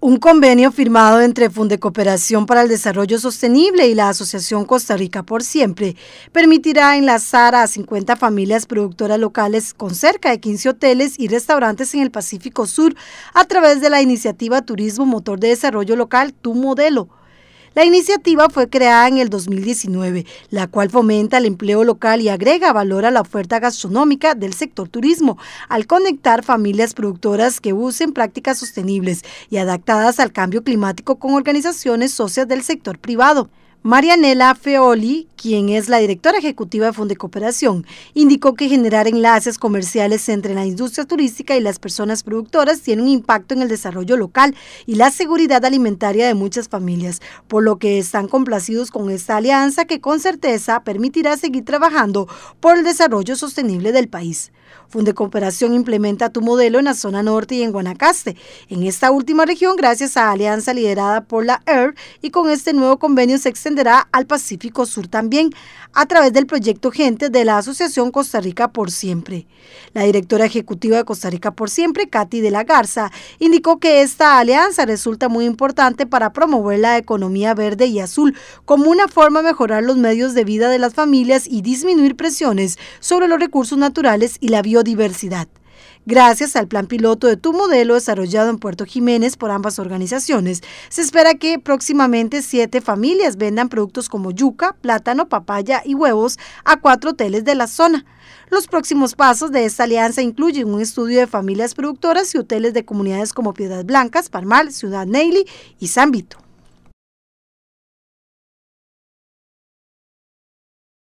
un convenio firmado entre Funde Cooperación para el Desarrollo Sostenible y la Asociación Costa Rica por Siempre permitirá enlazar a 50 familias productoras locales con cerca de 15 hoteles y restaurantes en el Pacífico Sur a través de la iniciativa Turismo Motor de Desarrollo Local Tu Modelo la iniciativa fue creada en el 2019, la cual fomenta el empleo local y agrega valor a la oferta gastronómica del sector turismo, al conectar familias productoras que usen prácticas sostenibles y adaptadas al cambio climático con organizaciones socias del sector privado. Marianela Feoli, quien es la directora ejecutiva de Cooperación, indicó que generar enlaces comerciales entre la industria turística y las personas productoras tiene un impacto en el desarrollo local y la seguridad alimentaria de muchas familias, por lo que están complacidos con esta alianza que con certeza permitirá seguir trabajando por el desarrollo sostenible del país. Cooperación implementa tu modelo en la zona norte y en Guanacaste, en esta última región gracias a alianza liderada por la ER y con este nuevo convenio se extenderá al Pacífico Sur también a través del proyecto Gente de la Asociación Costa Rica por Siempre. La directora ejecutiva de Costa Rica por Siempre, Katy de la Garza, indicó que esta alianza resulta muy importante para promover la economía verde y azul como una forma de mejorar los medios de vida de las familias y disminuir presiones sobre los recursos naturales y la biodiversidad. Gracias al plan piloto de tu modelo desarrollado en Puerto Jiménez por ambas organizaciones, se espera que próximamente siete familias vendan productos como yuca, plátano, papaya y huevos a cuatro hoteles de la zona. Los próximos pasos de esta alianza incluyen un estudio de familias productoras y hoteles de comunidades como Piedras Blancas, Palmal, Ciudad Neily y San